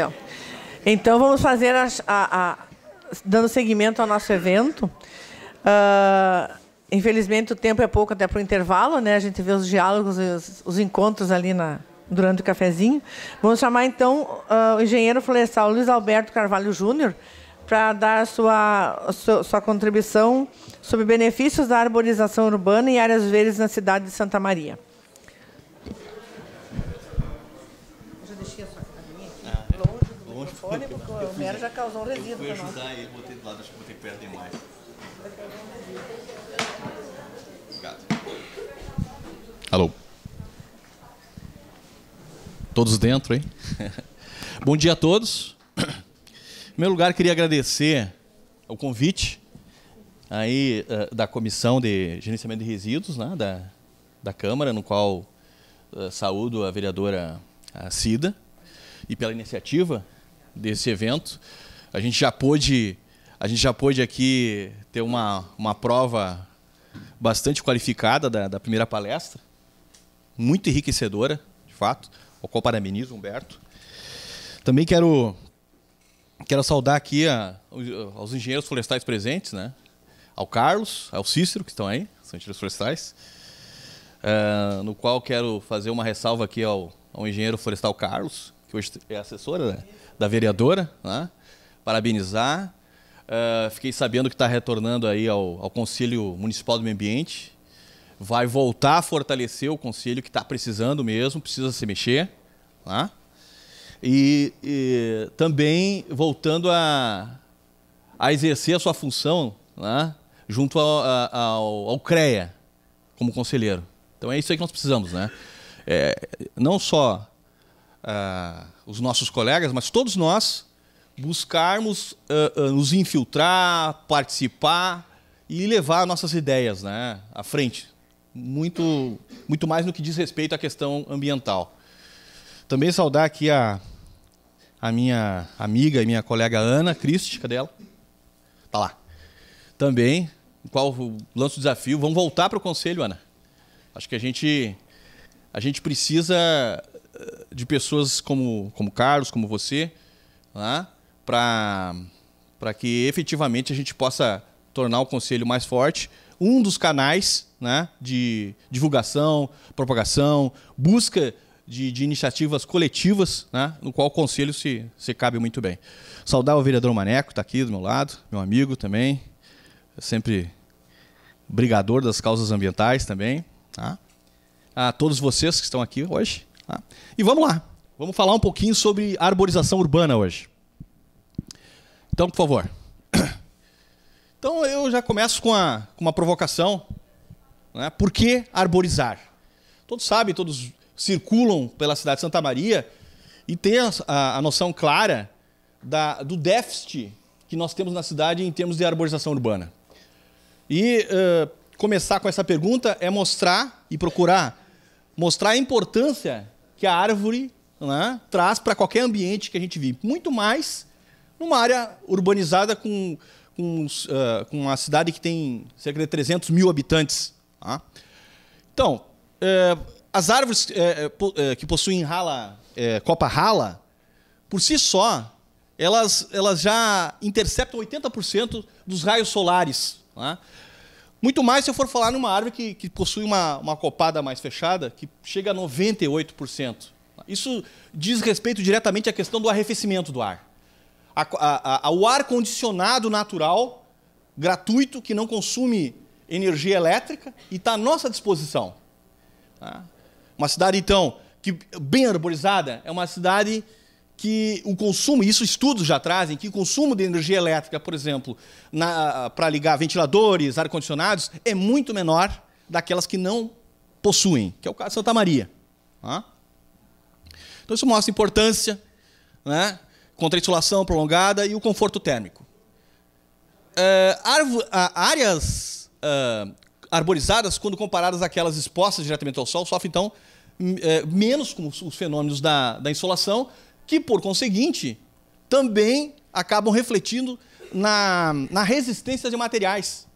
Não. Então vamos fazer a, a, a, dando seguimento ao nosso evento. Uh, infelizmente o tempo é pouco até para o intervalo, né? A gente vê os diálogos, os, os encontros ali na, durante o cafezinho. Vamos chamar então uh, o engenheiro florestal Luiz Alberto Carvalho Júnior para dar sua, sua, sua contribuição sobre benefícios da arborização urbana e áreas verdes na cidade de Santa Maria. Marconi, o Homero já causou um resíduo. Eu fui ajudar ele, botei do lado, acho que botei perto demais. Obrigado. Alô. Todos dentro, hein? Bom dia a todos. Em primeiro lugar, queria agradecer o convite aí eh, da Comissão de Gerenciamento de Resíduos, né, da, da Câmara, no qual eh, saúdo a vereadora a Cida e pela iniciativa desse evento. A gente já pôde, a gente já pôde aqui ter uma, uma prova bastante qualificada da, da primeira palestra, muito enriquecedora, de fato, ao qual parabenizo, Humberto. Também quero, quero saudar aqui a, aos engenheiros florestais presentes, né? ao Carlos, ao Cícero, que estão aí, são engenheiros florestais, uh, no qual quero fazer uma ressalva aqui ao, ao engenheiro florestal Carlos, que hoje é assessora, né? da vereadora, né? parabenizar. Uh, fiquei sabendo que está retornando aí ao, ao Conselho Municipal do Meio Ambiente. Vai voltar a fortalecer o Conselho que está precisando mesmo, precisa se mexer. Tá? E, e, também voltando a, a exercer a sua função né, junto ao, ao, ao, CREA, como conselheiro. Então é isso aí que nós precisamos, né? É, não só ah, os nossos colegas, mas todos nós, buscarmos uh, uh, nos infiltrar, participar e levar nossas ideias né, à frente. Muito, muito mais no que diz respeito à questão ambiental. Também saudar aqui a, a minha amiga e minha colega Ana Christ, cadê ela? Tá lá. Também, qual lance o desafio? Vamos voltar para o conselho, Ana. Acho que a gente a gente precisa eh, de pessoas como, como Carlos, como você, né? para que efetivamente a gente possa tornar o conselho mais forte. Um dos canais né, de divulgação, propagação, busca de, de iniciativas coletivas, né, no qual o conselho se, se cabe muito bem. Saudar o vereador Maneco, está aqui do meu lado, meu amigo também, sempre brigador das causas ambientais também. Tá? A todos vocês que estão aqui hoje, Tá? E vamos lá, vamos falar um pouquinho sobre arborização urbana hoje. Então, por favor. Então, eu já começo com, a, com uma provocação. Né? Por que arborizar? Todos sabem, todos circulam pela cidade de Santa Maria e têm a, a, noção clara da, do déficit que nós temos na cidade em termos de arborização urbana. E uh, começar com essa pergunta é mostrar e procurar mostrar a importância que a árvore né, traz para qualquer ambiente que a gente vive. Muito mais numa área urbanizada com, com, uh, com uma cidade que tem cerca de 300 mil habitantes. Tá? Então, eh, as árvores eh, que possuem rala, copa rala, por si só, elas, elas já interceptam 80% dos raios solares. Tá? Muito mais se eu for falar numa árvore que, que possui uma, uma copada mais fechada, que chega a 98%. Isso diz respeito diretamente à questão do arrefecimento do ar. A, a, a, o ar condicionado natural, gratuito, que não consome energia elétrica e está à nossa disposição. Tá? Uma cidade, então, que bem arborizada, é uma cidade que o consumo, isso estudos já trazem, que o consumo de energia elétrica, por exemplo, para ligar ventiladores, ar-condicionados, é muito menor daquelas que não possuem, que é o caso de Santa Maria. Tá? Então isso mostra a importância né, contra a insolação prolongada e o conforto térmico. Uh, áreas uh, arborizadas, quando comparadas àquelas expostas diretamente ao sol, sofrem então é, menos com os fenômenos da, da insolação, que, por conseguinte, também acabam refletindo na, na resistência de materiais.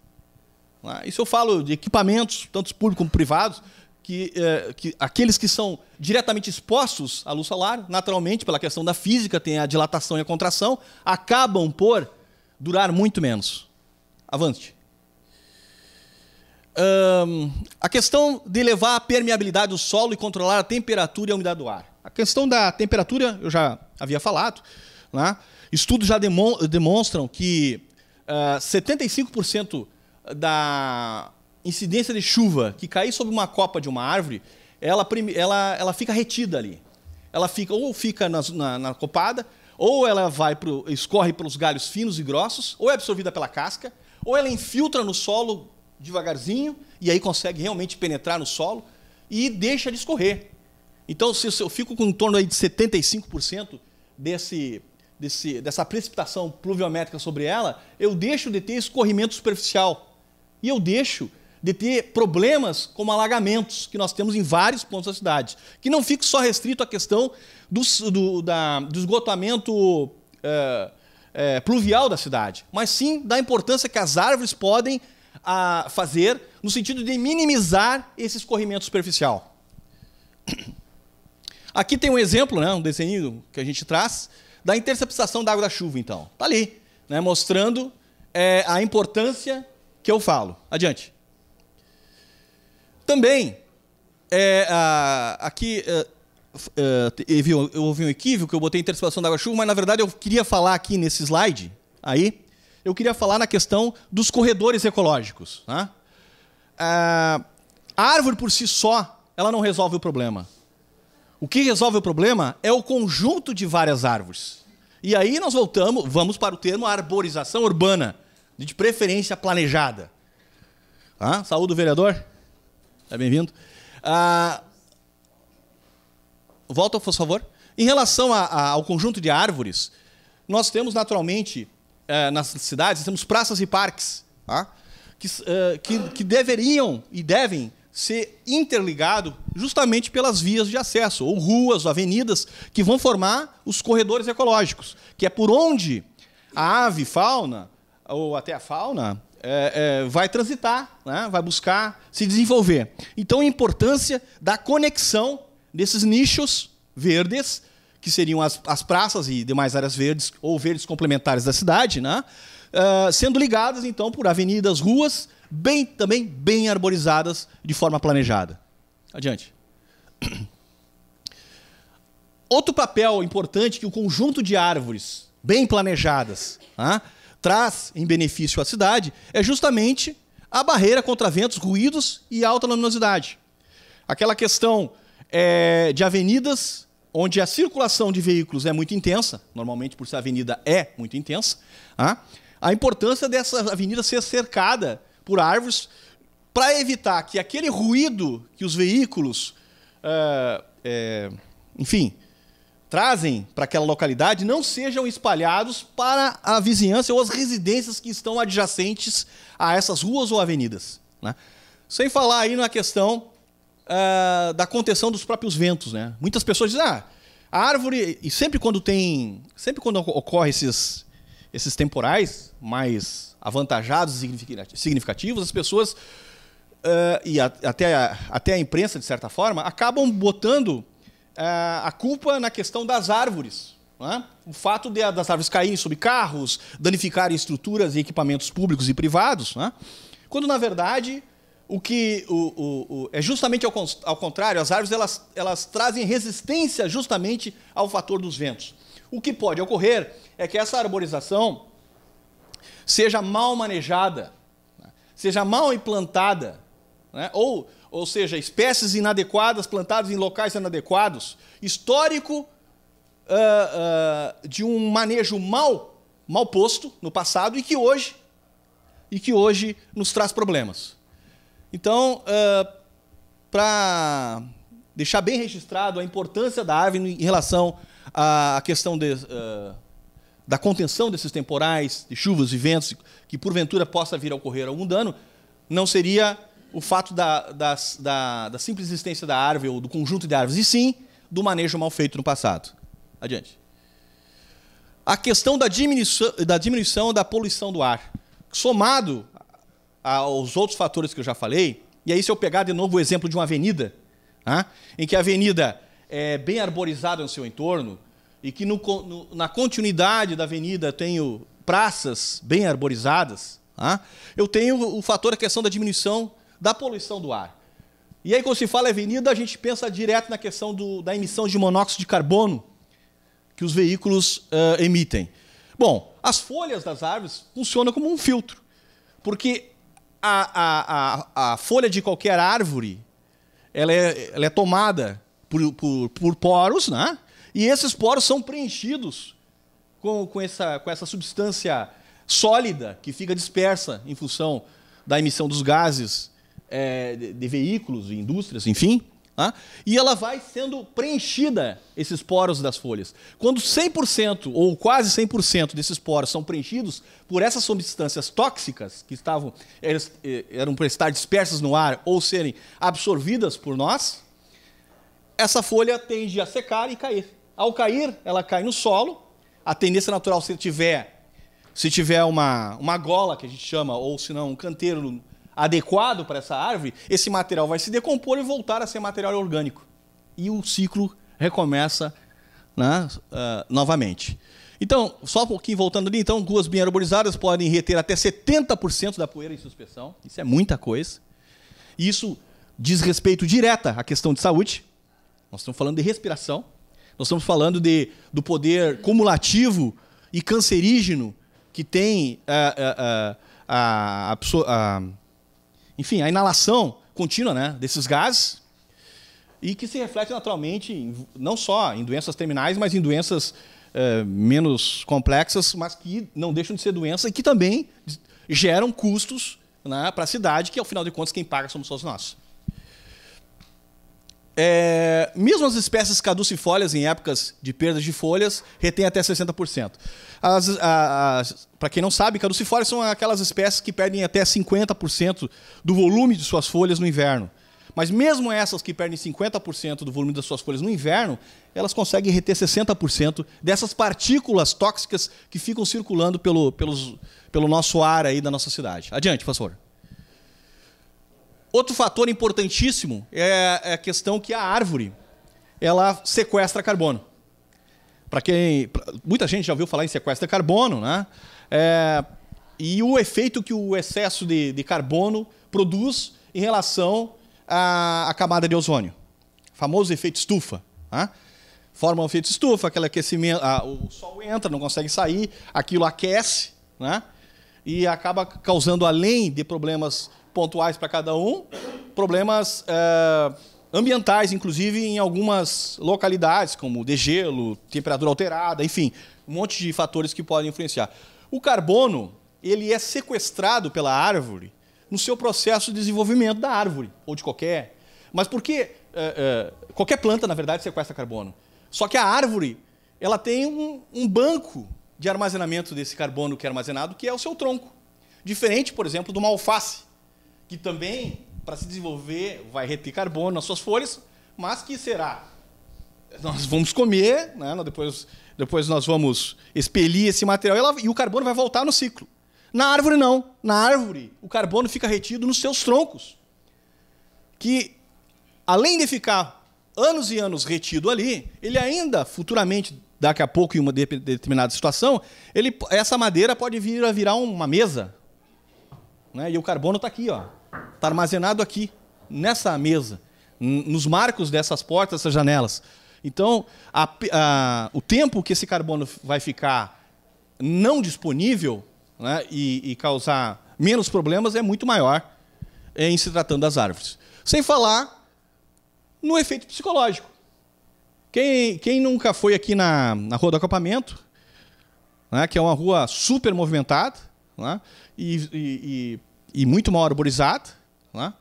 É? Isso eu falo de equipamentos, tanto públicos como privados, que, é, que, aqueles que são diretamente expostos à luz solar, naturalmente, pela questão da física, tem a dilatação e a contração, acabam por durar muito menos. Avante. Um, a questão de elevar a permeabilidade do solo e controlar a temperatura e a umidade do ar. A questão da temperatura, eu já havia falado. Né? Estudos já demonstram que uh, ah, 75% da incidência de chuva que cair sobre uma copa de uma árvore, ela, ela, ela fica retida ali. Ela fica ou fica na, na, na copada, ou ela vai pro, escorre pelos galhos finos e grossos, ou é absorvida pela casca, ou ela infiltra no solo devagarzinho e aí consegue realmente penetrar no solo e deixa de escorrer. Então, se eu fico com em torno aí de 75% desse, desse, dessa precipitação pluviométrica sobre ela, eu deixo de ter escorrimento superficial. E eu deixo de ter problemas como alagamentos, que nós temos em vários pontos da cidade. Que não fica só restrito à questão do, do, da, do esgotamento é, é, pluvial da cidade, mas sim da importância que as árvores podem a, ah, fazer no sentido de minimizar esse escorrimento superficial. Aqui tem um exemplo, né, um desenho que a gente traz, da interceptação da água da chuva, então. Está ali, né, mostrando é, a importância que eu falo. Adiante. Também, é, a, aqui é, é, eu, ouvi houve um equívoco, eu botei interceptação da água-chuva, mas na verdade eu queria falar aqui nesse slide, aí, eu queria falar na questão dos corredores ecológicos. Né? É, a árvore por si só, ela não resolve o problema. O que resolve o problema é o conjunto de várias árvores. E aí nós voltamos, vamos para o termo arborização urbana, de preferência planejada. Ah, saúde, vereador. É bem-vindo. Ah, volta, por favor. Em relação a, a, ao conjunto de árvores, nós temos naturalmente eh, nas cidades temos praças e parques ah, que, eh, que, que deveriam e devem ser interligado justamente pelas vias de acesso, ou ruas, ou avenidas, que vão formar os corredores ecológicos, que é por onde a ave fauna, ou até a fauna, é, é, vai transitar, né? vai buscar se desenvolver. Então, a importância da conexão desses nichos verdes, que seriam as, as praças e demais áreas verdes ou verdes complementares da cidade, né? Uh, sendo ligadas então por avenidas, ruas bem também bem arborizadas de forma planejada. Adiante. Outro papel importante que o conjunto de árvores bem planejadas né, traz em benefício à cidade é justamente a barreira contra ventos, ruídos e alta luminosidade. Aquela questão é, de avenidas onde a circulação de veículos é muito intensa, normalmente por ser avenida é muito intensa, né, a importância dessa avenida ser cercada por árvores, para evitar que aquele ruído que os veículos, uh, é, enfim, trazem para aquela localidade não sejam espalhados para a vizinhança ou as residências que estão adjacentes a essas ruas ou avenidas. Né? Sem falar aí na questão uh, da contenção dos próprios ventos. Né? Muitas pessoas dizem, ah, a árvore, e sempre quando tem, sempre quando ocorre esses, esses temporais mais avantajados e significativos, as pessoas, uh, e a, até, a, até a imprensa, de certa forma, acabam botando uh, a culpa na questão das árvores. É? O fato de, das árvores caírem sobre carros, danificarem estruturas e equipamentos públicos e privados, é? quando, na verdade, o que o, o, o, é justamente ao, ao, contrário, as árvores elas, elas trazem resistência justamente ao fator dos ventos. O que pode ocorrer é que essa arborização seja mal manejada, né? seja mal implantada, né? ou, ou seja, espécies inadequadas plantadas em locais inadequados, histórico uh, uh, de um manejo mal, mal posto no passado e que hoje e que hoje nos traz problemas. Então, uh, ah, para deixar bem registrado a importância da árvore em relação à questão de, uh, da contenção desses temporais, de chuvas e ventos, que porventura possa vir a ocorrer algum dano, não seria o fato da, da, da, da simples existência da árvore ou do conjunto de árvores, e sim do manejo mal feito no passado. Adiante. A questão da diminuição da, diminuição da poluição do ar, somado aos outros fatores que eu já falei, e aí se eu pegar de novo o exemplo de uma avenida, né, em que a avenida é bem arborizada no seu entorno, e que no, no, na continuidade da avenida eu tenho praças bem arborizadas, ah, eu tenho o fator, a questão da diminuição da poluição do ar. E aí, quando se fala avenida, a gente pensa direto na questão do, da emissão de monóxido de carbono que os veículos uh, emitem. Bom, as folhas das árvores funcionam como um filtro, porque a, a, a, a folha de qualquer árvore ela é, ela é tomada por, por, por poros, né? E esses poros são preenchidos com, com, essa, com essa substância sólida que fica dispersa em função da emissão dos gases é, de, de, veículos, de indústrias, enfim. Tá? E ela vai sendo preenchida, esses poros das folhas. Quando 100% ou quase 100% desses poros são preenchidos por essas substâncias tóxicas que estavam eh, eram para estar dispersas no ar ou serem absorvidas por nós, essa folha tende a secar e cair. Ao cair, ela cai no solo. A tendência natural, se tiver, se tiver uma, uma gola, que a gente chama, ou se não, um canteiro adequado para essa árvore, esse material vai se decompor e voltar a ser material orgânico. E o ciclo recomeça né, uh, novamente. Então, só um pouquinho voltando ali, então, ruas bem arborizadas podem reter até 70% da poeira em suspensão. Isso é muita coisa. E isso diz respeito direta à questão de saúde. Nós estamos falando de respiração. Nós estamos falando de, do poder cumulativo e cancerígeno que tem é, é, é, a, a, a, a, enfim, a inalação contínua né, desses gases e que se reflete naturalmente não só em doenças terminais, mas em doenças menos complexas, mas que não deixam de ser doenças e que também geram custos né, para a cidade, que ao final de contas quem paga somos só nós. É, mesmo as espécies caducifólias em épocas de perda de folhas retêm até 60%. Para quem não sabe, caducifólias são aquelas espécies que perdem até 50% do volume de suas folhas no inverno. Mas mesmo essas que perdem 50% do volume das suas folhas no inverno, elas conseguem reter 60% dessas partículas tóxicas que ficam circulando pelo, pelos, pelo nosso ar aí da nossa cidade. Adiante, professor. Outro fator importantíssimo é, é a questão que a árvore ela sequestra carbono. Para quem muita gente já ouviu falar em sequestra carbono, né? É, e o efeito que o excesso de, de carbono produz em relação à, à, camada de ozônio, famoso efeito estufa. Né? Forma o um efeito estufa, aquele aquecimento, a, ah, o sol entra, não consegue sair, aquilo aquece, né? e acaba causando além de problemas pontuais para cada um, problemas é, ambientais, inclusive em algumas localidades, como degelo, temperatura alterada, enfim, um monte de fatores que podem influenciar. O carbono ele é sequestrado pela árvore no seu processo de desenvolvimento da árvore ou de qualquer. Mas por que é, é, qualquer planta, na verdade, sequestra carbono? Só que a árvore ela tem um, um banco de armazenamento desse carbono que é armazenado, que é o seu tronco. Diferente, por exemplo, de uma alface, que também, para se desenvolver, vai reter carbono nas suas folhas, mas que será? Nós vamos comer, né? depois, depois nós vamos expelir esse material e, ela, e o carbono vai voltar no ciclo. Na árvore, não. Na árvore, o carbono fica retido nos seus troncos. Que, além de ficar anos e anos retido ali, ele ainda, futuramente, daqui a pouco, em uma determinada situação, ele, essa madeira pode vir a virar uma mesa, né? E o carbono está aqui, está armazenado aqui, nessa mesa, nos marcos dessas portas, dessas janelas. Então, a, a, o tempo que esse carbono vai ficar não disponível né, e, e, causar menos problemas é muito maior eh, em se tratando das árvores. Sem falar no efeito psicológico. Quem, quem nunca foi aqui na, na Rua do Acampamento, né, que é uma rua super movimentada, né, e, e, e muito mal arborizada, né?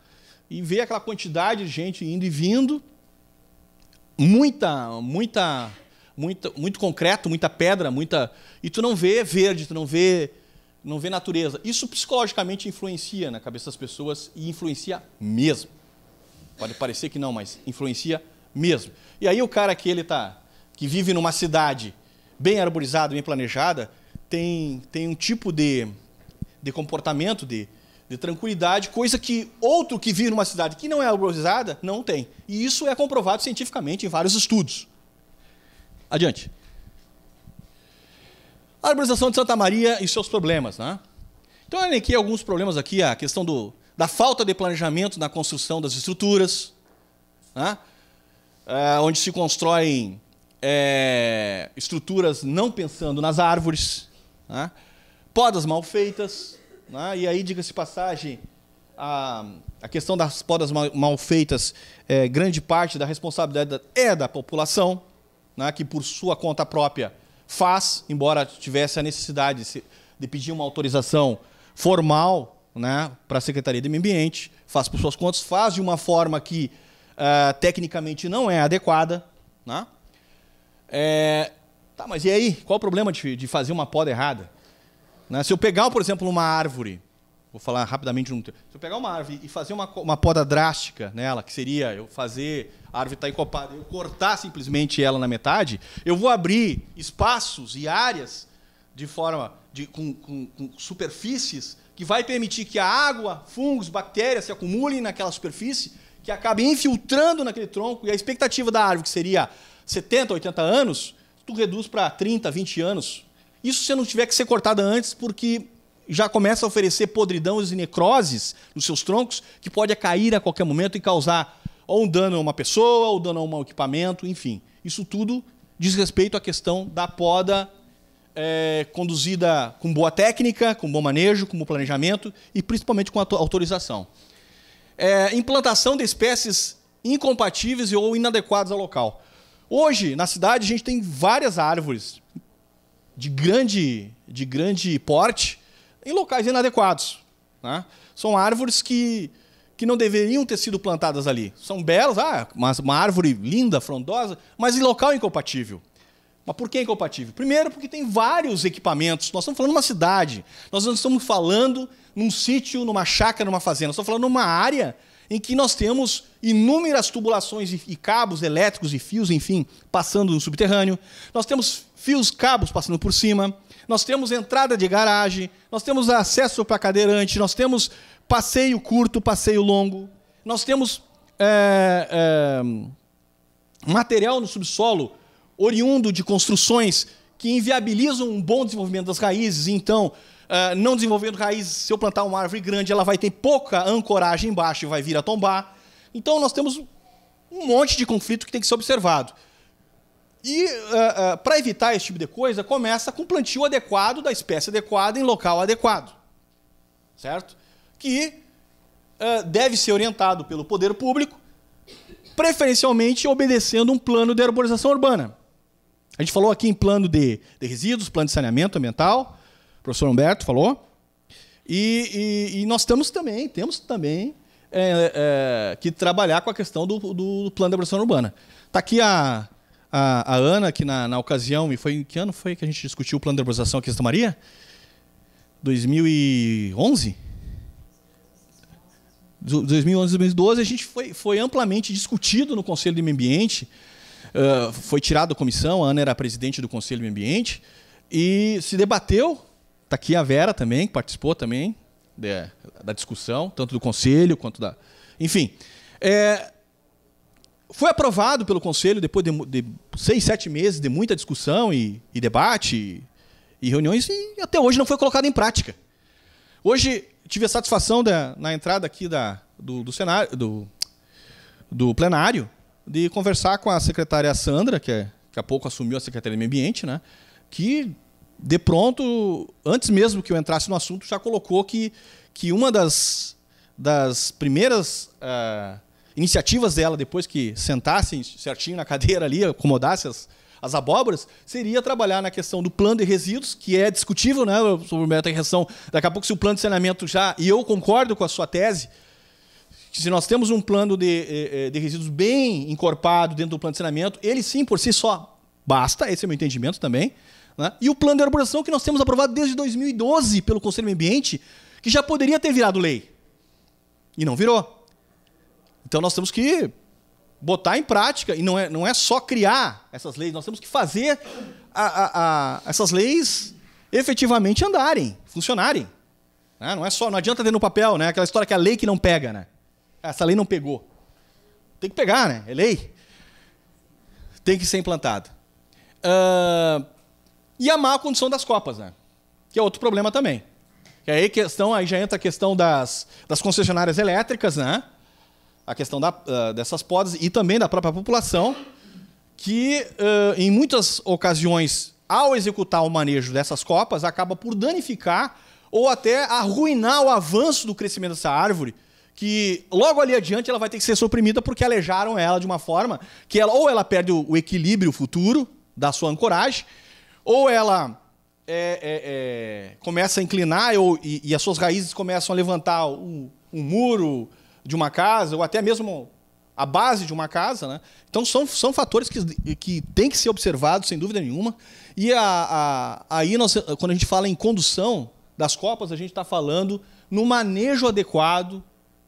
e ver aquela quantidade de gente indo e vindo, muita, muita, muita, muito concreto, muita pedra, muita, e tu não vê verde, tu não vê, não vê natureza. Isso psicologicamente influencia na cabeça das pessoas e influencia mesmo. Pode parecer que não, mas influencia mesmo. E aí o cara que ele tá, que vive numa cidade bem arborizada, bem planejada, tem, tem um tipo de de comportamento, de, de tranquilidade, coisa que outro que vive numa cidade que não é arborizada não tem. E isso é comprovado cientificamente em vários estudos. Adiante. A arborização de Santa Maria e seus problemas. Né? Então, eu aqui alguns problemas aqui, a questão do, da falta de planejamento na construção das estruturas, né? é, onde se constroem é, estruturas não pensando nas árvores. Né? podas mal feitas. Né? E aí, diga-se passagem, a, a, questão das podas mal, mal feitas, é, grande parte da responsabilidade da, é da população, né? que por sua conta própria faz, embora tivesse a necessidade de, de pedir uma autorização formal né, para a Secretaria do Meio Ambiente, faz por suas contas, faz de uma forma que uh, tecnicamente não é adequada. Né? É, tá, mas e aí? Qual o problema de, de fazer uma poda errada? Né? Se eu pegar, por exemplo, uma árvore, vou falar rapidamente Se eu pegar uma árvore e fazer uma, uma poda drástica nela, que seria eu fazer a árvore estar tá encopada, eu cortar simplesmente ela na metade, eu vou abrir espaços e áreas de forma de, com, com, com superfícies que vai permitir que a água, fungos, bactérias se acumulem naquela superfície, que acabe infiltrando naquele tronco, e a expectativa da árvore, que seria 70, 80 anos, tu reduz para 30, 20 anos isso se não tiver que ser cortada antes, porque já começa a oferecer podridões e necroses nos seus troncos, que pode cair a qualquer momento e causar ou um dano a uma pessoa, ou dano a um equipamento, enfim. Isso tudo diz respeito à questão da poda é, conduzida com boa técnica, com bom manejo, com bom planejamento e principalmente com autorização. É, implantação de espécies incompatíveis ou inadequadas ao local. Hoje, na cidade, a gente tem várias árvores de grande, de grande porte em locais inadequados. Né? São árvores que, que não deveriam ter sido plantadas ali. São belas, ah, uma, uma árvore linda, frondosa, mas em local incompatível. Mas por que é incompatível? Primeiro, porque tem vários equipamentos. Nós estamos falando de uma cidade, nós não estamos falando num sítio, numa chácara, numa fazenda, nós estamos falando numa área em que nós temos inúmeras tubulações e cabos elétricos e fios, enfim, passando no subterrâneo. Nós temos fios, cabos passando por cima. Nós temos entrada de garagem, nós temos acesso para cadeirante, nós temos passeio curto, passeio longo, nós temos é, é, material no subsolo oriundo de construções que inviabilizam um bom desenvolvimento das raízes, então, uh, não desenvolvendo raízes, se eu plantar uma árvore grande, ela vai ter pouca ancoragem embaixo e vai vir a tombar. Então, nós temos um monte de conflito que tem que ser observado. E uh, eh, uh, eh, para evitar esse tipo de coisa, começa com o plantio adequado da espécie adequada em local adequado. Certo? Que deve ser orientado pelo poder público, preferencialmente obedecendo um plano de arborização urbana. A gente falou aqui em plano de, de resíduos, plano de saneamento ambiental, o professor Humberto falou. E, e, e nós temos também, temos também é, é, que trabalhar com a questão do, do plano de habitação urbana. Está aqui a, a, a, Ana, que na, na ocasião, e foi em que ano foi que a gente discutiu o plano de urbanização aqui em Santa Maria? 2011? 2011, 2012, a gente foi, foi amplamente discutido no Conselho de Meio Ambiente ah, foi tirado da comissão, a Ana era presidente do Conselho do Meio Ambiente, e se debateu, está aqui a Vera também, que participou também de, da discussão, tanto do Conselho quanto da... Enfim, é, foi aprovado pelo Conselho depois de, de, seis, sete meses de muita discussão e, e debate e, e, reuniões, e até hoje não foi colocado em prática. Hoje tive a satisfação da, na entrada aqui da, do, do, cenário, do, do plenário de conversar com a secretária Sandra, que é, daqui a pouco assumiu a Secretaria do Meio Ambiente, né? que de pronto, antes mesmo que eu entrasse no assunto, já colocou que, que uma das, das primeiras uh, iniciativas dela, depois que sentassem certinho na cadeira ali, acomodasse as, as abóboras, seria trabalhar na questão do plano de resíduos, que é discutível, né, sobre meta reação, daqui a pouco se o plano de saneamento já, e eu concordo com a sua tese, se nós temos um plano de, eh, eh, de resíduos bem encorpado dentro do plano de saneamento, ele sim por si só basta, esse é o meu entendimento também. Né? E o plano de arborização que nós temos aprovado desde 2012 pelo Conselho do Meio Ambiente, que já poderia ter virado lei. E não virou. Então nós temos que botar em prática, e não é, não é só criar essas leis, nós temos que fazer a, a, a, essas leis efetivamente andarem, funcionarem. Né? Não é só, não adianta ter no papel, né? Aquela história que é a lei que não pega, né? Essa lei não pegou. Tem que pegar, né? É lei. Tem que ser implantada Uh, e a má condição das Copas, né? Que é outro problema também. Que aí, questão, aí já entra a questão das, das concessionárias elétricas, né? A questão da, uh, dessas podas e também da própria população, que uh, em muitas ocasiões, ao executar o manejo dessas copas, acaba por danificar ou até arruinar o avanço do crescimento dessa árvore, que logo ali adiante ela vai ter que ser suprimida porque alejaram ela de uma forma que ela ou ela perde o, o equilíbrio futuro da sua ancoragem, ou ela é, é, é, começa a inclinar ou, e, e, as suas raízes começam a levantar o, um muro de uma casa, ou até mesmo a base de uma casa. Né? Então são, são fatores que, que têm que ser observados, sem dúvida nenhuma. E a, a, aí, nós, quando a gente fala em condução das Copas, a gente está falando no manejo adequado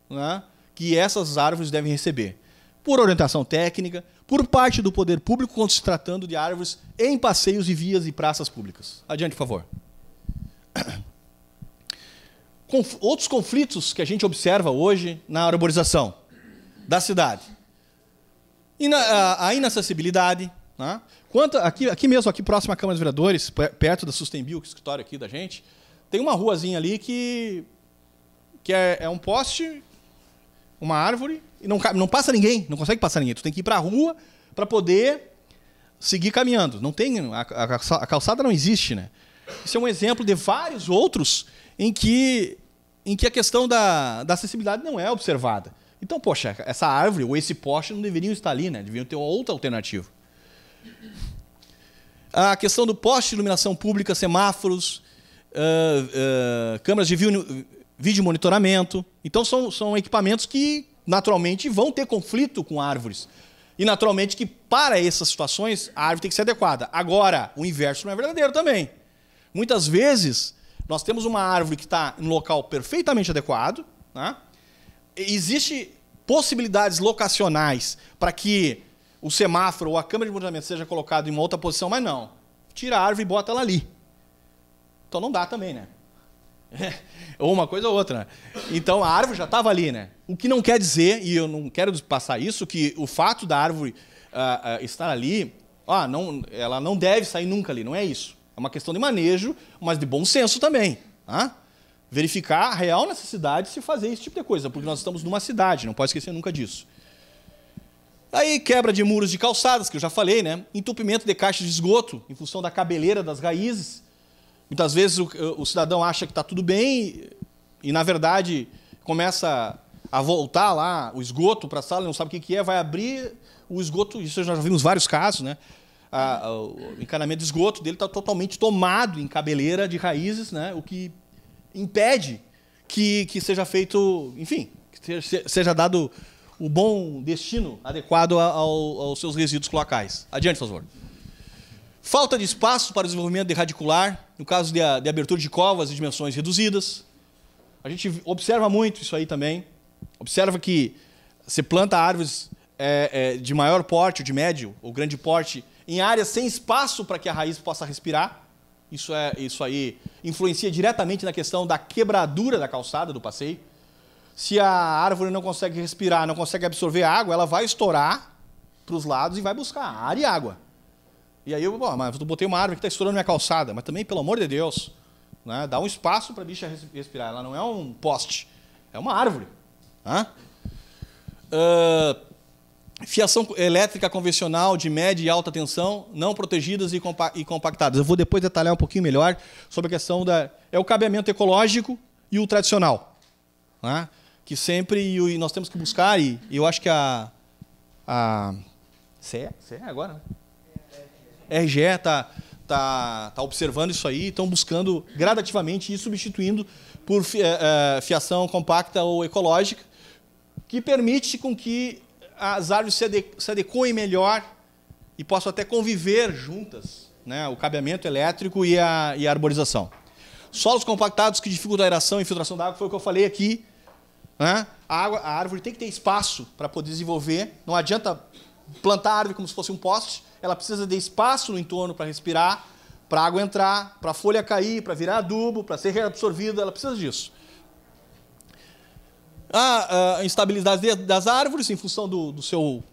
né, que essas árvores devem receber. Por orientação técnica, por parte do poder público, quando se tratando de árvores em passeios e vias e praças públicas. Adiante, por favor. Conf outros conflitos que a gente observa hoje na arborização da cidade. Ina a, a inacessibilidade. Né? Quanto, aqui, aqui mesmo, aqui próximo à Câmara dos Vereadores, perto da sustenbio que é o escritório aqui da gente, tem uma ruazinha ali que, que é, é um poste uma árvore e não, não passa ninguém, não consegue passar ninguém. Tu tem que ir para a rua para poder seguir caminhando. Não tem a, a, a, calçada não existe, né? Isso é um exemplo de vários outros em que em que a questão da, da acessibilidade não é observada. Então, poxa, essa árvore ou esse poste não deveriam estar ali, né? Deveriam ter outra alternativa. A questão do poste, iluminação pública, semáforos, uh, uh, câmeras de vídeo monitoramento. Então são, são equipamentos que naturalmente vão ter conflito com árvores. E naturalmente que para essas situações a árvore tem que ser adequada. Agora, o inverso não é verdadeiro também. Muitas vezes nós temos uma árvore que está em um local perfeitamente adequado. Né? Existem possibilidades locacionais para que o semáforo ou a câmera de monitoramento seja colocado em uma outra posição, mas não. Tira a árvore e bota ela ali. Então não dá também, né? ou uma coisa ou outra. Né? Então a árvore já estava ali, né? O que não quer dizer, e eu não quero passar isso, que o fato da árvore uh, uh, estar ali, ah, não, ela não deve sair nunca ali, não é isso. É uma questão de manejo, mas de bom senso também. Né? Verificar a real necessidade de se fazer esse tipo de coisa, porque nós estamos numa cidade, não pode esquecer nunca disso. Aí quebra de muros de calçadas, que eu já falei, né? Entupimento de caixas de esgoto, em função da cabeleira das raízes Muitas vezes o, o cidadão acha que está tudo bem e, na verdade, começa a voltar lá o esgoto para a sala, não sabe o que, que é, vai abrir o esgoto. Isso já vimos vários casos, né? A, a, o encanamento de esgoto dele está totalmente tomado em cabeleira de raízes, né? o que impede que, que seja feito, enfim, que seja, seja dado o bom destino adequado ao, aos seus resíduos locais. Adiante, por favor. Falta de espaço para o desenvolvimento de radicular, no caso de, de abertura de covas de dimensões reduzidas. A gente observa muito isso aí também. Observa que você planta árvores é, é, de maior porte, ou de médio ou grande porte, em áreas sem espaço para que a raiz possa respirar. Isso, é, isso aí influencia diretamente na questão da quebradura da calçada, do passeio. Se a árvore não consegue respirar, não consegue absorver água, ela vai estourar para os lados e vai buscar área e água. E aí eu, bom mas eu botei uma árvore que está estourando minha calçada, mas também, pelo amor de Deus, né, dá um espaço para a bicha respirar. Ela não é um poste, é uma árvore. Né? Uh, fiação elétrica convencional de média e alta tensão, não protegidas e, compa e, compactadas. Eu vou depois detalhar um pouquinho melhor sobre a questão da. É o cabeamento ecológico e o tradicional. Né? Que sempre e nós temos que buscar, e eu acho que a. a... CE? É, CE é agora, né? RGE está tá, tá observando isso aí, estão buscando gradativamente e substituindo por eh, eh, fiação compacta ou ecológica, que permite com que as árvores se adequem melhor e possam até conviver juntas, né? o cabeamento elétrico e a, e a arborização. Solos compactados que dificultam a aeração e infiltração da água, foi o que eu falei aqui. Né? A, água, a árvore tem que ter espaço para poder desenvolver, não adianta plantar a árvore como se fosse um poste, ela precisa de espaço no entorno para respirar, para água entrar, para a folha cair, para virar adubo, para ser reabsorvida, ela precisa disso. A, a instabilidade das árvores em função do, do seu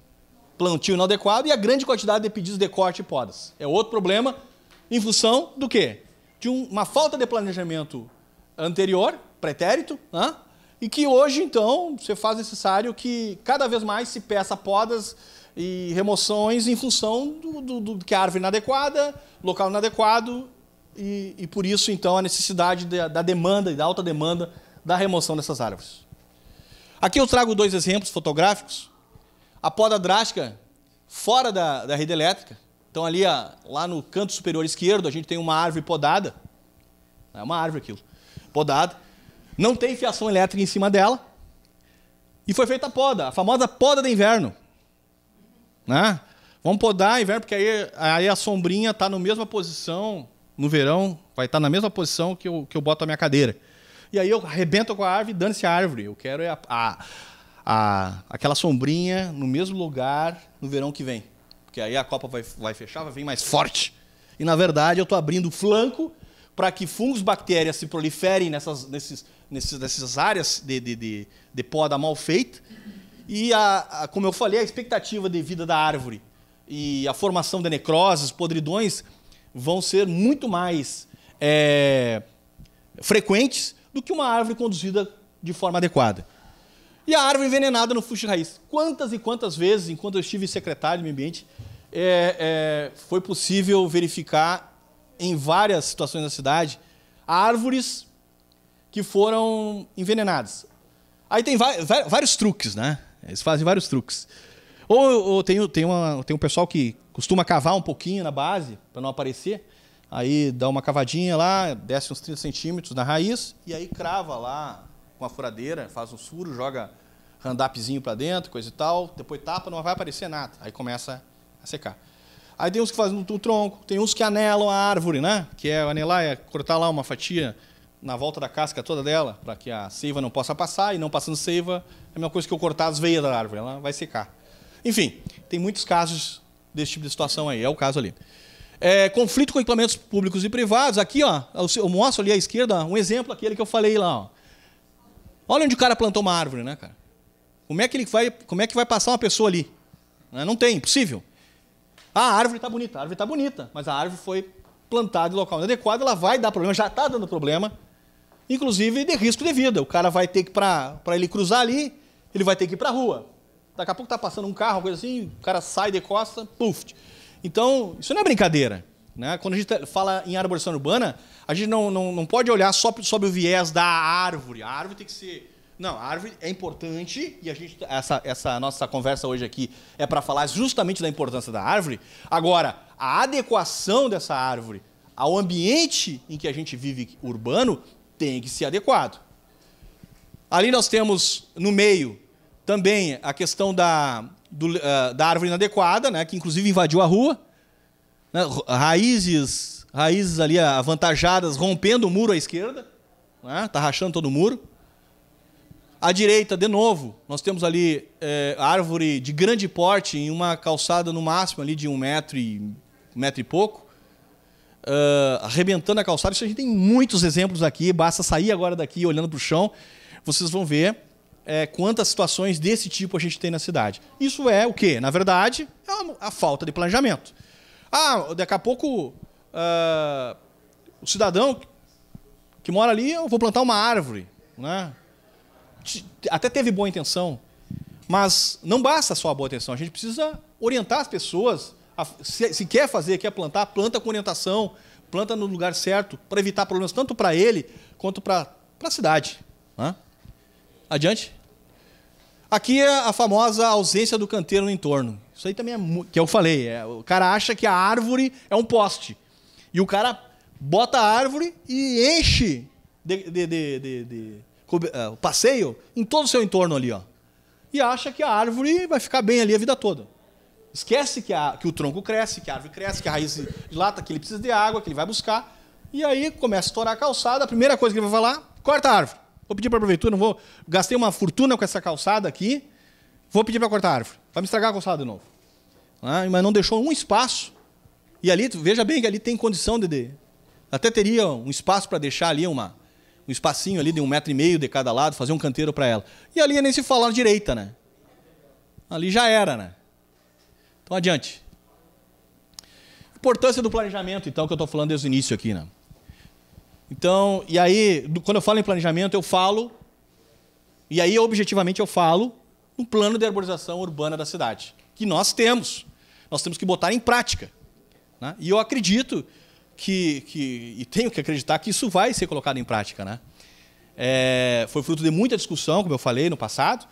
plantio inadequado e a grande quantidade de pedidos de corte e podas. É outro problema em função do quê? De um, uma falta de planejamento anterior, pretérito, né? e que hoje, então, você faz necessário que cada vez mais se peça podas e remoções em função do, do, do que a árvore inadequada, local inadequado, e, e por isso, então, a necessidade da, da demanda e da alta demanda da remoção dessas árvores. Aqui eu trago dois exemplos fotográficos. A poda drástica fora da, da rede elétrica. Então, ali, a, lá no canto superior esquerdo, a gente tem uma árvore podada. É uma árvore aquilo. Podada. Não tem fiação elétrica em cima dela. E foi feita a poda, a famosa poda de inverno. Né? Vamos podar inverno, porque aí, aí a sombrinha está na mesma posição no verão, vai estar tá na mesma posição que eu, que eu boto a minha cadeira. E aí eu arrebento com a árvore e dane-se a árvore. Eu quero é a, a, a, aquela sombrinha no mesmo lugar no verão que vem. Porque aí a copa vai, vai fechar, vai vir mais forte. E na verdade eu estou abrindo o flanco para que fungos, bactérias se proliferem nessas, nesses, nesses, nessas áreas de, de, de, de poda mal feita e, a, a, como eu falei, a expectativa de vida da árvore e a formação de necroses, podridões, vão ser muito mais é, frequentes do que uma árvore conduzida de forma adequada. E a árvore envenenada no fuxo raiz. Quantas e quantas vezes, enquanto eu estive secretário de meio ambiente, é, é, foi possível verificar em várias situações da cidade árvores que foram envenenadas. Aí tem vários truques, né? É, eles fazem vários truques. Ou, ou tem, tem, uma, tem um pessoal que costuma cavar um pouquinho na base para não aparecer. Aí dá uma cavadinha lá, desce uns 30 centímetros na raiz e aí crava lá com a furadeira, faz um furo, joga handapzinho para dentro, coisa e tal. Depois tapa, não vai aparecer nada. Aí começa a secar. Aí tem uns que fazem no, tronco, tem uns que anelam a árvore, né? Que é anelar, é cortar lá uma fatia na volta da casca toda dela, para que a seiva não possa passar, e não passando seiva, é a mesma coisa que eu cortar as veias da árvore, ela vai secar. Enfim, tem muitos casos desse tipo de situação aí, é o caso ali. É, conflito com equipamentos públicos e privados, aqui ó, eu mostro ali à esquerda um exemplo, aquele que eu falei lá. Ó. Olha onde o cara plantou uma árvore, né, cara? Como é que ele vai, como é que vai passar uma pessoa ali? Né, não tem, impossível. Ah, a árvore está bonita, a árvore está bonita, mas a árvore foi plantada em local inadequado, ela vai dar problema, já está dando problema, inclusive de risco de vida. O cara vai ter que, para ele cruzar ali, ele vai ter que ir para a rua. Daqui a pouco está passando um carro, coisa assim, o cara sai de costa, puf. Então, isso não é brincadeira. Né? Quando a gente fala em arborização urbana, a gente não, não, não pode olhar só sobre o viés da árvore. A árvore tem que ser. Não, a árvore é importante e a gente essa, essa nossa conversa hoje aqui é para falar justamente da importância da árvore. Agora, a adequação dessa árvore ao ambiente em que a gente vive urbano tem que ser adequado. Ali nós temos no meio também a questão da, do, uh, da árvore inadequada, né, que inclusive invadiu a rua. Né, raízes, raízes ali avantajadas rompendo o muro à esquerda. Né, tá rachando todo o muro. À direita, de novo, nós temos ali eh, árvore de grande porte em uma calçada no máximo ali de um metro e, um metro e pouco uh, arrebentando a calçada. Isso a gente tem muitos exemplos aqui. Basta sair agora daqui olhando para o chão. Vocês vão ver é, quantas situações desse tipo a gente tem na cidade. Isso é o quê? Na verdade, é a falta de planejamento. Ah, daqui a pouco uh, o cidadão que mora ali, eu vou plantar uma árvore. Né? Até teve boa intenção, mas não basta só a boa intenção, a gente precisa orientar as pessoas se, se quer fazer, quer plantar, planta com orientação, planta no lugar certo, para evitar problemas tanto para ele quanto para a cidade. Né? Adiante. Aqui é a famosa ausência do canteiro no entorno. Isso aí também é que eu falei. É, o cara acha que a árvore é um poste. E o cara bota a árvore e enche de, de, de, de uh, passeio em todo o seu entorno ali, ó. E acha que a árvore vai ficar bem ali a vida toda. Esquece que, a, que o tronco cresce, que a árvore cresce, que a raiz dilata, que ele precisa de água, que ele vai buscar. E aí começa a estourar a calçada. A primeira coisa que ele vai falar, corta a árvore. Vou pedir para a prefeitura, não vou. Gastei uma fortuna com essa calçada aqui. Vou pedir para cortar a árvore. Vai me estragar a calçada de novo. Ah, mas não deixou um espaço. E ali, veja bem que ali tem condição de. de até teria um espaço para deixar ali uma, um espacinho ali de um metro e meio de cada lado, fazer um canteiro para ela. E ali nem se falar direita, né? Ali já era, né? Então, adiante. Importância do planejamento, então, que eu estou falando desde o início aqui, né? Então, e aí, quando eu falo em planejamento, eu falo, e aí objetivamente eu falo, um plano de arborização urbana da cidade, que nós temos. Nós temos que botar em prática. Né? E eu acredito que, que, e tenho que acreditar que isso vai ser colocado em prática. Né? É, foi fruto de muita discussão, como eu falei no passado,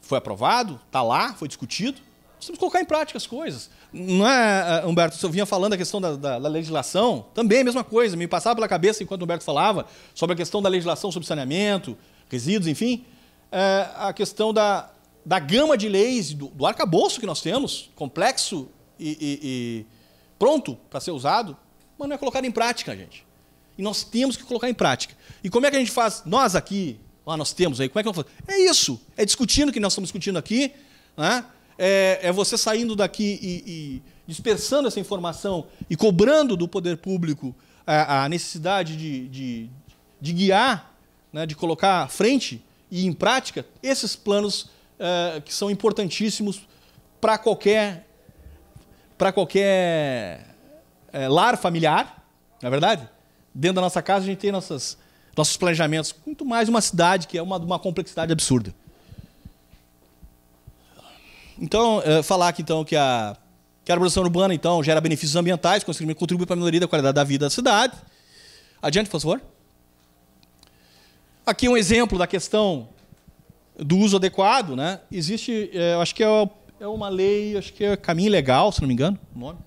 foi aprovado, está lá, foi discutido, precisamos colocar em prática as coisas. Não é, eh, Humberto, eu vinha falando a questão da, da, da, legislação, também é a mesma coisa. Me passava pela cabeça, enquanto o Humberto falava, sobre a questão da legislação sobre saneamento, resíduos, enfim, é, a questão da, da gama de leis, do, do arcabouço que nós temos, complexo e, e, e pronto para ser usado, mas não é colocado em prática, gente. E nós temos que colocar em prática. E como é que a gente faz? Nós aqui, ah, nós temos aí, como é que eu faço? É isso, é discutindo o que nós estamos discutindo aqui, né? é, é você saindo daqui e, e, dispersando essa informação e cobrando do poder público a, a necessidade de, de, de guiar, né, de colocar à frente e em prática esses planos é, que são importantíssimos para qualquer para qualquer é, lar familiar, na é verdade. Dentro da nossa casa a gente tem nossas, nossos planejamentos, muito mais uma cidade que é uma, uma complexidade absurda. Então, é, falar que, então, que a, que a arborização urbana então, gera benefícios ambientais, contribui para a melhoria da qualidade da vida da cidade. Adiante, por favor. Aqui um exemplo da questão do uso adequado. Né? Existe, é, acho que é, é uma lei, acho que é Caminho Legal, se não me engano o nome.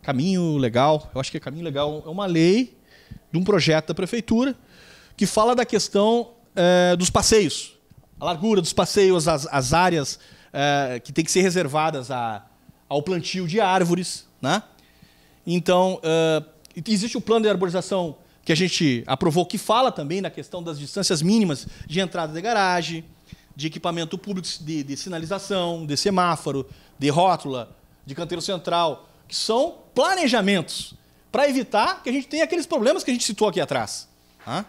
Caminho Legal, eu acho que é Caminho Legal, é uma lei de um projeto da prefeitura que fala da questão é, dos passeios, a largura dos passeios, as, as áreas é, que tem que ser reservadas a, ao plantio de árvores. Né? Então, é, existe o plano de arborização que a gente aprovou, que fala também na questão das distâncias mínimas de entrada de garagem, de equipamento público de, de sinalização, de semáforo, de rótula, de canteiro central, que são planejamentos para evitar que a gente tenha aqueles problemas que a gente citou aqui atrás. Tá?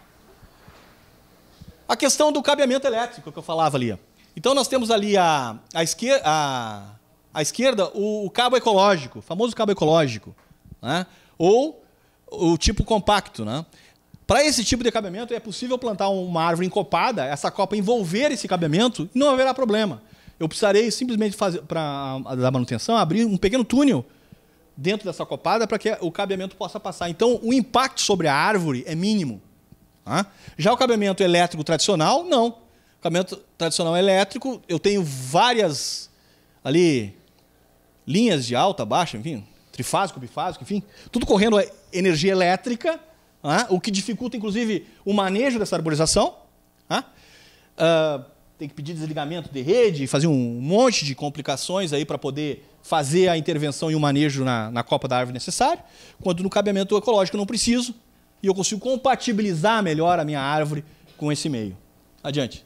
A questão do cabeamento elétrico que eu falava ali. Então nós temos ali à a, a esquerda, a, a esquerda o, o, cabo ecológico, famoso cabo ecológico, né? ou o tipo compacto. Né? Para esse tipo de cabeamento é possível plantar uma árvore encopada, essa copa envolver esse cabeamento e não haverá problema. Eu precisarei simplesmente fazer para dar manutenção, abrir um pequeno túnel dentro dessa copada para que o cabeamento possa passar. Então, o impacto sobre a árvore é mínimo. Né? Já o cabeamento elétrico tradicional, não. Caminhão tradicional elétrico, eu tenho várias ali linhas de alta, baixa, enfim, trifásico, bifásico, enfim, tudo correndo energia elétrica, né? o que dificulta, inclusive, o manejo dessa arborização. Né? Uh, tem que pedir desligamento de rede, fazer um monte de complicações aí para poder fazer a intervenção e o manejo na, na copa da árvore necessário, quando no cabeamento ecológico eu não preciso e eu consigo compatibilizar melhor a minha árvore com esse meio. Adiante.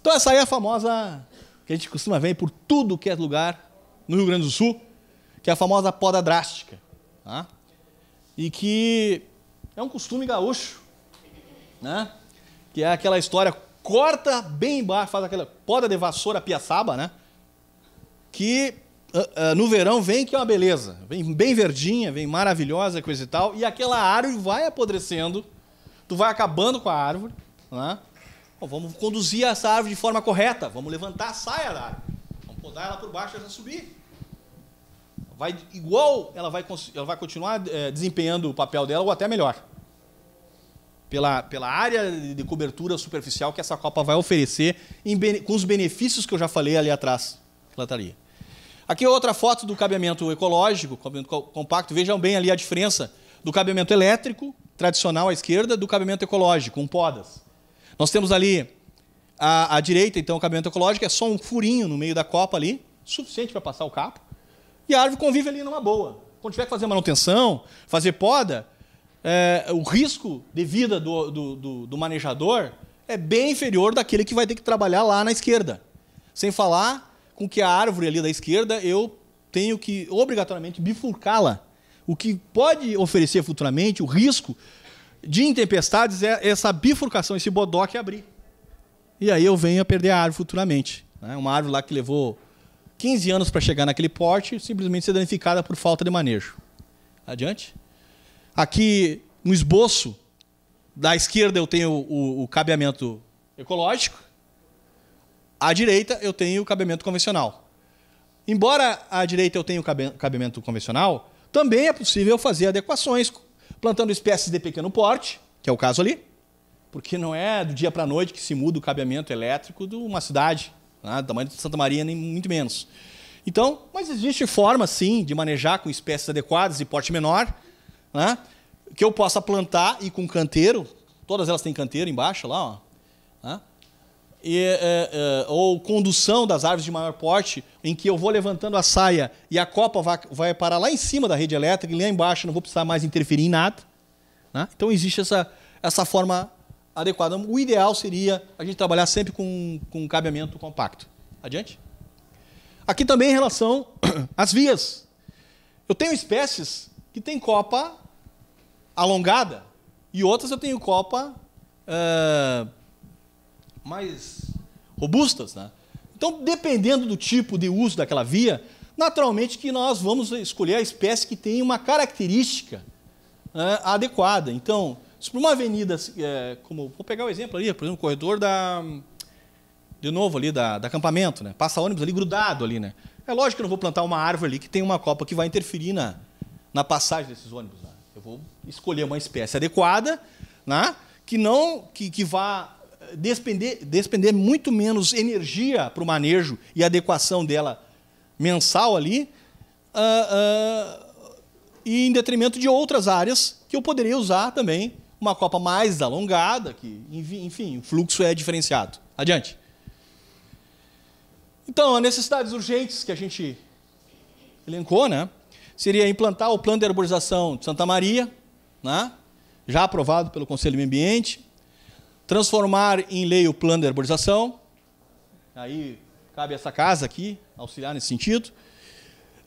Então essa aí é a famosa que a gente costuma ver por tudo que é lugar no Rio Grande do Sul, que é a famosa poda drástica. Tá? E que é um costume gaúcho, né? que é aquela história, corta bem embaixo, faz aquela poda de vassoura piaçaba, né? que uh, uh, no verão vem que é uma beleza, vem bem verdinha, vem maravilhosa, coisa e tal, e aquela árvore vai apodrecendo, tu vai acabando com a árvore, né? Bom, vamos conduzir essa árvore de forma correta. Vamos levantar a saia da árvore. Vamos podar ela por baixo e ela subir. Vai, igual ela vai, ela vai continuar é, desempenhando o papel dela, ou até melhor. Pela, pela área de cobertura superficial que essa copa vai oferecer, em, com os benefícios que eu já falei ali atrás. Plantaria. Tá Aqui é outra foto do cabeamento ecológico, cabeamento compacto. Vejam bem ali a diferença do cabeamento elétrico, tradicional à esquerda, do cabeamento ecológico, com podas. Nós temos ali à, direita, então, o caminhamento ecológico, é só um furinho no meio da copa ali, suficiente para passar o capo. E a árvore convive ali numa boa. Quando tiver que fazer manutenção, fazer poda, é, o risco de vida do, do, do, do manejador é bem inferior daquele que vai ter que trabalhar lá na esquerda. Sem falar com que a árvore ali da esquerda eu tenho que obrigatoriamente bifurcá-la, o que pode oferecer futuramente o risco de intempestades é essa bifurcação, esse bodoque abrir. E aí eu venho a perder a árvore futuramente. Né? Uma árvore lá que levou 15 anos para chegar naquele porte, simplesmente ser danificada por falta de manejo. Adiante. Aqui, no esboço, da esquerda eu tenho o, o cabeamento ecológico, à direita eu tenho o cabeamento convencional. Embora à direita eu tenha o cabeamento convencional, também é possível fazer adequações plantando espécies de pequeno porte, que é o caso ali, porque não é do dia para a noite que se muda o cabeamento elétrico de uma cidade, né? do tamanho de Santa Maria, nem muito menos. Então, mas existe forma, sim, de manejar com espécies adequadas e porte menor, né? que eu possa plantar e com canteiro, todas elas têm canteiro embaixo lá, ó, e, é, é, é, ou condução das árvores de maior porte, em que eu vou levantando a saia e a copa vai, vai parar lá em cima da rede elétrica e lá embaixo não vou precisar mais interferir em nada. Né? Então existe essa, essa forma adequada. O ideal seria a gente trabalhar sempre com, com cabeamento compacto. Adiante. Aqui também em relação às vias. Eu tenho espécies que têm copa alongada e outras eu tenho copa. Uh, mais robustas. Né? Então, dependendo do tipo de uso daquela via, naturalmente que nós vamos escolher a espécie que tem uma característica né, adequada. Então, se por uma avenida, é, como vou pegar o um exemplo ali, por exemplo, o corredor da de novo ali da, da acampamento, né? Passa ônibus ali grudado ali, né? É lógico que eu não vou plantar uma árvore ali que tem uma copa que vai interferir na, na passagem desses ônibus. Né? Eu vou escolher uma espécie adequada, né? Que não que, que vá despender, despender muito menos energia para o manejo e adequação dela mensal ali, uh, uh, e em detrimento de outras áreas que eu poderia usar também uma copa mais alongada, que enfim, o fluxo é diferenciado. Adiante. Então, as necessidades urgentes que a gente elencou, né? Seria implantar o plano de arborização de Santa Maria, né? já aprovado pelo Conselho do Meio Ambiente, Transformar em lei o plano de arborização. Aí cabe essa casa aqui, auxiliar nesse sentido.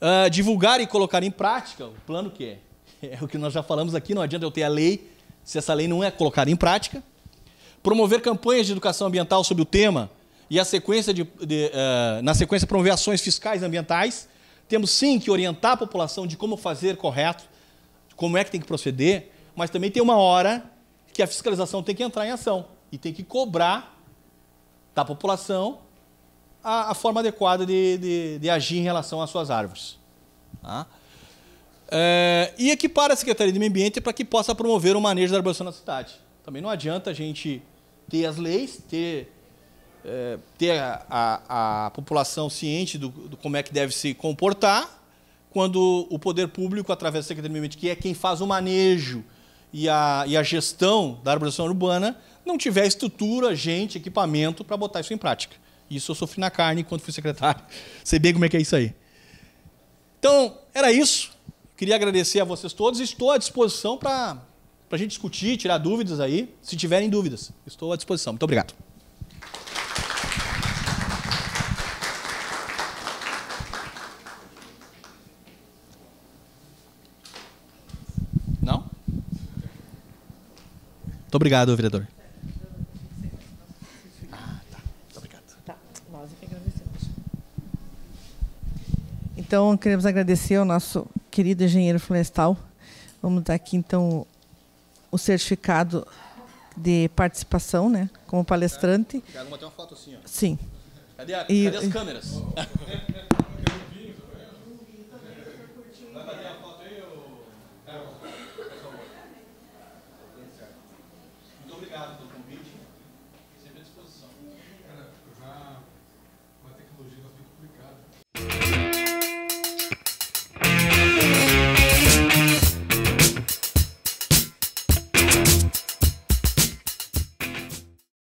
Uh, divulgar e colocar em prática o plano que é. É o que nós já falamos aqui, não adianta eu ter a lei se essa lei não é colocada em prática. Promover campanhas de educação ambiental sobre o tema e a sequência de, de uh, na sequência promover ações fiscais ambientais. Temos sim que orientar a população de como fazer correto, como é que tem que proceder, mas também tem uma hora que a fiscalização tem que entrar em ação e tem que cobrar da população a, a forma adequada de, de, de, agir em relação às suas árvores. Tá? É, e equipar a Secretaria de Meio Ambiente para que possa promover o manejo da arborização na cidade. Também não adianta a gente ter as leis, ter, é, ter a, a, a, população ciente do, do como é que deve se comportar, quando o poder público, através da Secretaria de Meio Ambiente, que é quem faz o manejo e a, e a gestão da arborização urbana não tiver estrutura, gente, equipamento para botar isso em prática. Isso eu sofri na carne enquanto fui secretário. Sei bem como é que é isso aí. Então, era isso. Queria agradecer a vocês todos. Estou à disposição para a gente discutir, tirar dúvidas aí. Se tiverem dúvidas, estou à disposição. Muito obrigado. Muito obrigado, vereador. Então, queremos agradecer ao nosso querido engenheiro florestal. Vamos dar aqui, então, o certificado de participação, né? Como palestrante. Quero bater uma foto assim, ó. Sim. Cadê, a, e, cadê as câmeras?